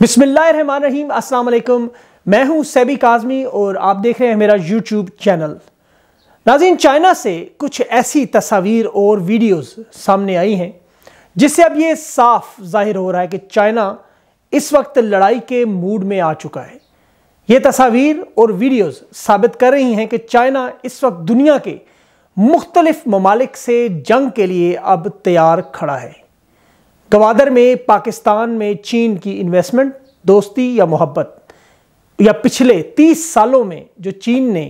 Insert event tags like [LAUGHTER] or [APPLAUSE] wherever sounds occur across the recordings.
बिसमीम असलकम मैं हूं सैबी काजमी और आप देख रहे हैं मेरा यूट्यूब चैनल नाजीन चाइना से कुछ ऐसी तस्वीर और वीडियोस सामने आई हैं जिससे अब ये साफ जाहिर हो रहा है कि चाइना इस वक्त लड़ाई के मूड में आ चुका है ये तस्वीर और वीडियोस साबित कर रही हैं कि चाइना इस वक्त दुनिया के मुख्तलिफ ममालिक से जंग के लिए अब तैयार खड़ा है गवादर में पाकिस्तान में चीन की इन्वेस्टमेंट दोस्ती या मोहब्बत या पिछले 30 सालों में जो चीन ने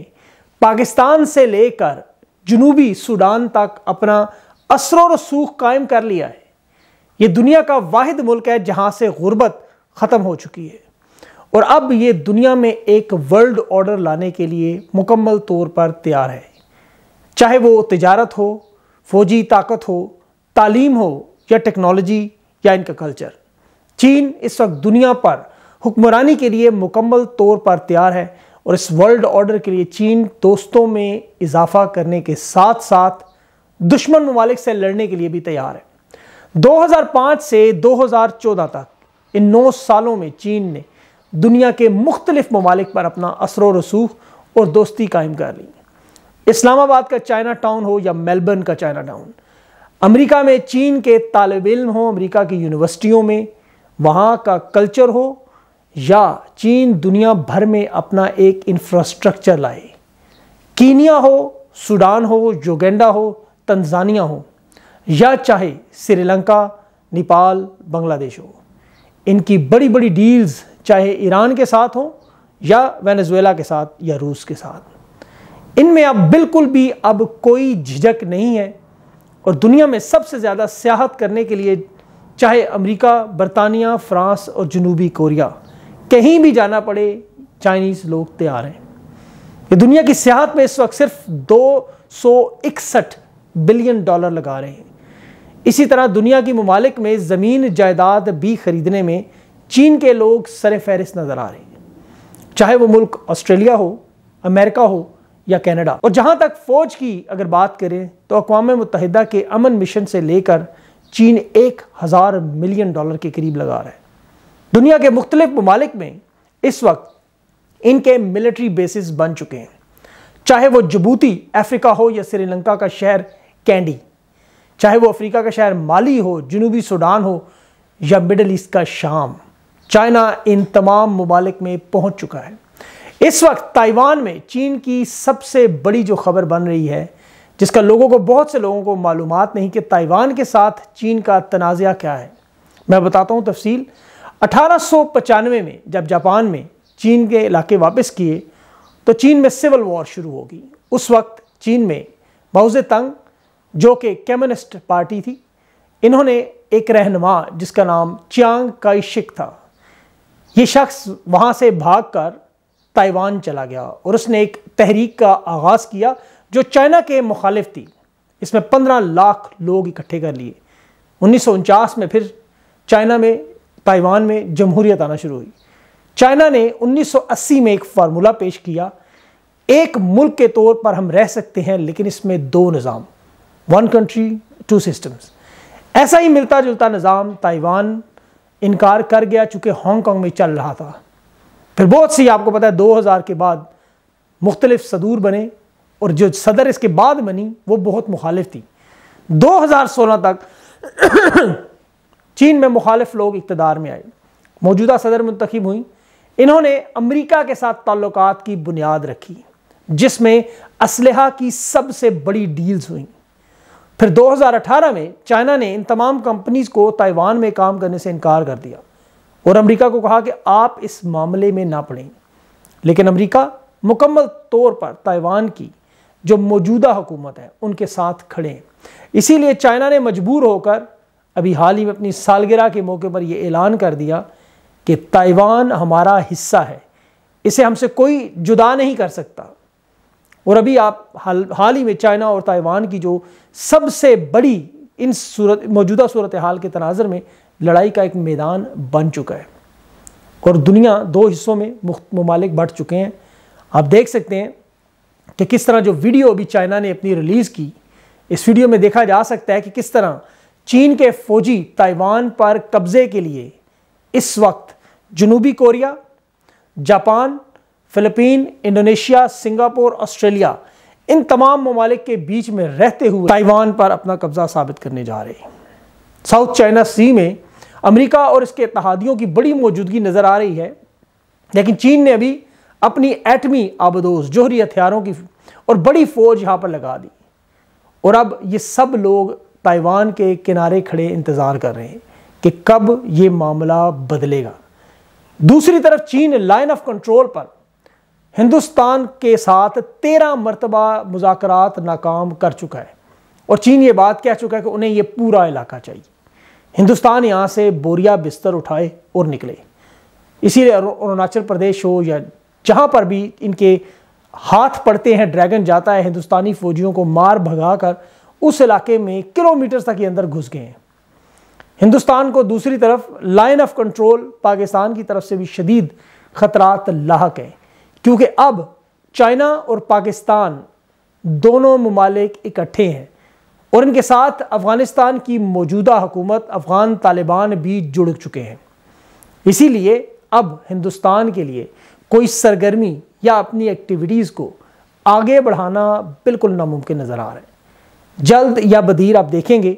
पाकिस्तान से लेकर जनूबी सूडान तक अपना असर सूख कायम कर लिया है ये दुनिया का वाद मुल्क है जहाँ से गुर्बत ख़त्म हो चुकी है और अब ये दुनिया में एक वर्ल्ड ऑर्डर लाने के लिए मुकम्मल तौर पर तैयार है चाहे वो तजारत हो फौजी ताकत हो तालीम हो या टेक्नोलॉजी या इनका कल्चर चीन इस वक्त दुनिया पर हुक्मरानी के लिए मुकम्मल तौर पर तैयार है और इस वर्ल्ड ऑर्डर के लिए चीन दोस्तों में इजाफा करने के साथ साथ दुश्मन ममालिक से लड़ने के लिए भी तैयार है 2005 से 2014 तक इन नौ सालों में चीन ने दुनिया के मुख्तलिफ ममालिक पर अपना असर रसूख और दोस्ती कायम कर ली इस्लामाबाद का चाइना टाउन हो या मेलबर्न का चाइना टाउन अमेरिका में चीन के तालब इल्म हों अमेरिका की यूनिवर्सिटियों में वहाँ का कल्चर हो या चीन दुनिया भर में अपना एक इंफ्रास्ट्रक्चर लाए कीनिया हो सूडान हो जोगेंडा हो तंजानिया हो या चाहे श्रीलंका नेपाल बांग्लादेश हो इनकी बड़ी बड़ी डील्स चाहे ईरान के साथ हो या वेनेजुएला के साथ या रूस के साथ इनमें अब बिल्कुल भी अब कोई झिझक नहीं है और दुनिया में सबसे ज़्यादा सियाहत करने के लिए चाहे अमेरिका बरतानिया फ्रांस और जनूबी कोरिया कहीं भी जाना पड़े चाइनीज़ लोग तैयार हैं ये दुनिया की सियाहत में इस वक्त सिर्फ दो बिलियन डॉलर लगा रहे हैं इसी तरह दुनिया की ममालिक में ज़मीन जायदाद भी खरीदने में चीन के लोग सर फहरिस्त नज़र आ रहे हैं चाहे वो मुल्क ऑस्ट्रेलिया हो अमेरिका हो या कनाडा और जहां तक फौज की अगर बात करें तो अकवा मुतहदा के अमन मिशन से लेकर चीन एक हज़ार मिलियन डॉलर के करीब लगा रहा है दुनिया के मुख्तलिफ ममालिक में इस वक्त इनके मिलिट्री बेसिस बन चुके हैं चाहे वो जबूती अफ्रीका हो या श्रीलंका का शहर कैंडी चाहे वो अफ्रीका का शहर माली हो जनूबी सूडान हो या मिडल ईस्ट का शाम चाइना इन तमाम ममालिक में पहुंच चुका है इस वक्त ताइवान में चीन की सबसे बड़ी जो खबर बन रही है जिसका लोगों को बहुत से लोगों को मालूम नहीं कि ताइवान के साथ चीन का तनाज़ क्या है मैं बताता हूँ तफसील अठारह में जब जापान में चीन के इलाके वापस किए तो चीन में सिविल वॉर शुरू होगी उस वक्त चीन में माउजे तंग जो कि कम्युनिस्ट पार्टी थी इन्होंने एक रहनमा जिसका नाम चियांग काइशिक था ये शख्स वहाँ से भागकर ताइवान चला गया और उसने एक तहरीक का आगाज़ किया जो चाइना के मुखालिफ थी इसमें पंद्रह लाख लोग इकट्ठे कर लिए उन्नीस में फिर चाइना में ताइवान में जमहूरियत आना शुरू हुई चाइना ने 1980 में एक फार्मूला पेश किया एक मुल्क के तौर पर हम रह सकते हैं लेकिन इसमें दो निज़ाम वन कंट्री टू सिस्टम्स ऐसा ही मिलता जुलता निज़ाम ताइवान इनकार कर गया चूँकि हांगकॉन्ग में चल रहा था फिर बहुत सी आपको पता है 2000 के बाद मुख्तलिफ सदूर बने और जो सदर इसके बाद बनी वो बहुत मुखालिफ थी 2016 तक [CLEARS THROAT] चीन में मुखालिफ लोग इकतदार में आए मौजूदा सदर मुंतखब हुई इन्होंने अमरीका के साथ ताल्लुक की बुनियाद रखी जिसमें इसलहा की सबसे बड़ी डील्स हुई फिर 2018 में चाइना ने इन तमाम कंपनीज को ताइवान में काम करने से इनकार कर दिया और अमेरिका को कहा कि आप इस मामले में ना पड़ें लेकिन अमेरिका मुकम्मल तौर पर ताइवान की जो मौजूदा हुकूमत है उनके साथ खड़े हैं इसीलिए चाइना ने मजबूर होकर अभी हाल ही में अपनी सालगिरह के मौके पर यह ऐलान कर दिया कि ताइवान हमारा हिस्सा है इसे हमसे कोई जुदा नहीं कर सकता और अभी आप हाल हाल ही में चाइना और ताइवान की जो सबसे बड़ी इन सूरत मौजूदा सूरत हाल के तनाजर में लड़ाई का एक मैदान बन चुका है और दुनिया दो हिस्सों में मुख्त ममालिक बढ़ चुके हैं आप देख सकते हैं कि किस तरह जो वीडियो अभी चाइना ने अपनी रिलीज़ की इस वीडियो में देखा जा सकता है कि किस तरह चीन के फौजी ताइवान पर कब्ज़े के लिए इस वक्त जनूबी Korea Japan Philippine Indonesia Singapore Australia इन तमाम ममालिक के बीच में रहते हुए ताइवान पर अपना कब्ज़ा साबित करने जा रहे हैं साउथ चाइना सी में अमेरिका और इसके इतिहादियों की बड़ी मौजूदगी नज़र आ रही है लेकिन चीन ने अभी अपनी एटमी आबदोज जोहरी हथियारों की और बड़ी फौज यहाँ पर लगा दी और अब ये सब लोग ताइवान के किनारे खड़े इंतज़ार कर रहे हैं कि कब ये मामला बदलेगा दूसरी तरफ चीन लाइन ऑफ कंट्रोल पर हिंदुस्तान के साथ तेरह मरतबा मुजाकर नाकाम कर चुका है और चीन ये बात कह चुका है कि उन्हें यह पूरा इलाका चाहिए हिंदुस्तान यहाँ से बोरिया बिस्तर उठाए और निकले इसीलिए अरुणाचल प्रदेश हो या जहाँ पर भी इनके हाथ पड़ते हैं ड्रैगन जाता है हिंदुस्तानी फौजियों को मार भगा कर उस इलाके में किलोमीटर तक ये अंदर घुस गए हैं हिंदुस्तान को दूसरी तरफ लाइन ऑफ कंट्रोल पाकिस्तान की तरफ से भी शदीद खतरात लाक हैं क्योंकि अब चाइना और पाकिस्तान दोनों ममालिक इकट्ठे हैं और इनके साथ अफ़गानिस्तान की मौजूदा हुकूमत अफ़गान तालिबान भी जुड़ चुके हैं इसीलिए अब हिंदुस्तान के लिए कोई सरगर्मी या अपनी एक्टिविटीज़ को आगे बढ़ाना बिल्कुल नामुमकिन नज़र आ रहा है जल्द या बदीर आप देखेंगे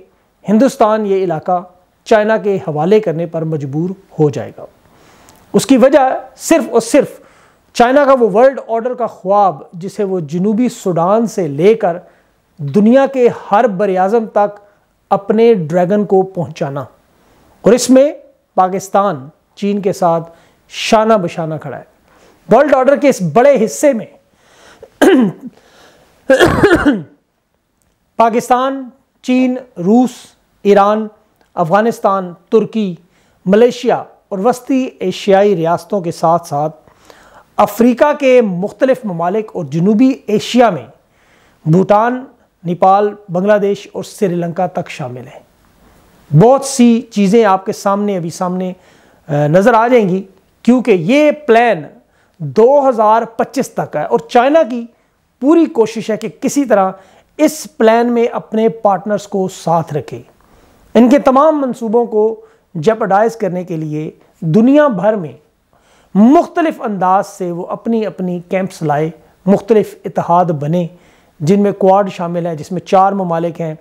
हिंदुस्तान ये इलाका चाइना के हवाले करने पर मजबूर हो जाएगा उसकी वजह सिर्फ और सिर्फ चाइना का वो वर्ल्ड ऑर्डर का ख्वाब जिसे वो जनूबी सूडान से लेकर दुनिया के हर बरअज़म तक अपने ड्रैगन को पहुंचाना और इसमें पाकिस्तान चीन के साथ शाना बशाना खड़ा है वर्ल्ड ऑर्डर के इस बड़े हिस्से में [COUGHS] पाकिस्तान चीन रूस ईरान अफ़गानिस्तान तुर्की मलेशिया और वस्ती एशियाई रियासतों के साथ साथ अफ्रीका के मुख्तलिफ ममालिक और जनूबी एशिया में भूटान नेपाल बांग्लादेश और श्रीलंका तक शामिल हैं बहुत सी चीज़ें आपके सामने अभी सामने नज़र आ जाएंगी क्योंकि ये प्लान 2025 तक है और चाइना की पूरी कोशिश है कि किसी तरह इस प्लान में अपने पार्टनर्स को साथ रखे इनके तमाम मंसूबों को जेपडाइज करने के लिए दुनिया भर में मुख्तलिफ अंदाज से वो अपनी अपनी कैंप्स लाए मुख्तलिफ इतिहाद बने जिनमें क्वाड शामिल है जिसमें चार ममालिक हैं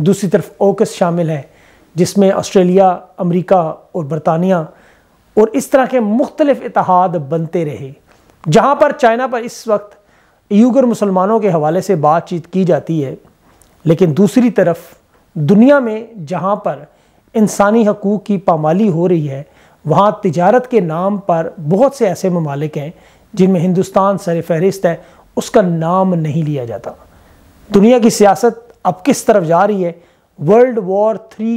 दूसरी तरफ ओकस शामिल है जिसमें ऑस्ट्रेलिया अमरीका और बरतानिया और इस तरह के मुख्तलिफ इतिहाद बनते रहे जहाँ पर चाइना पर इस वक्त यूगर मुसलमानों के हवाले से बातचीत की जाती है लेकिन दूसरी तरफ दुनिया में जहाँ पर इंसानी हकूक़ की पामाली हो रही है वहाँ तजारत के नाम पर बहुत से ऐसे ममालिक हैं जिनमें हिंदुस्तान सर फहरिस्त है उसका नाम नहीं लिया जाता दुनिया की सियासत अब किस तरफ जा रही है वर्ल्ड वॉर थ्री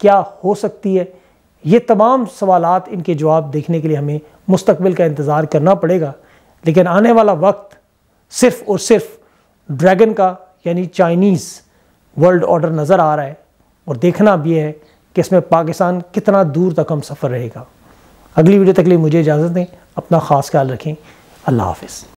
क्या हो सकती है ये तमाम सवाल इनके जवाब देखने के लिए हमें मुस्तबिल का इंतज़ार करना पड़ेगा लेकिन आने वाला वक्त सिर्फ और सिर्फ ड्रैगन का यानी चाइनीज़ वर्ल्ड ऑर्डर नज़र आ रहा है और देखना भी है कि इसमें पाकिस्तान कितना दूर तक हम सफ़र रहेगा अगली वीडियो तक लिए मुझे इजाज़त दें अपना ख़ास ख्याल रखें अल्लाह हाफिज़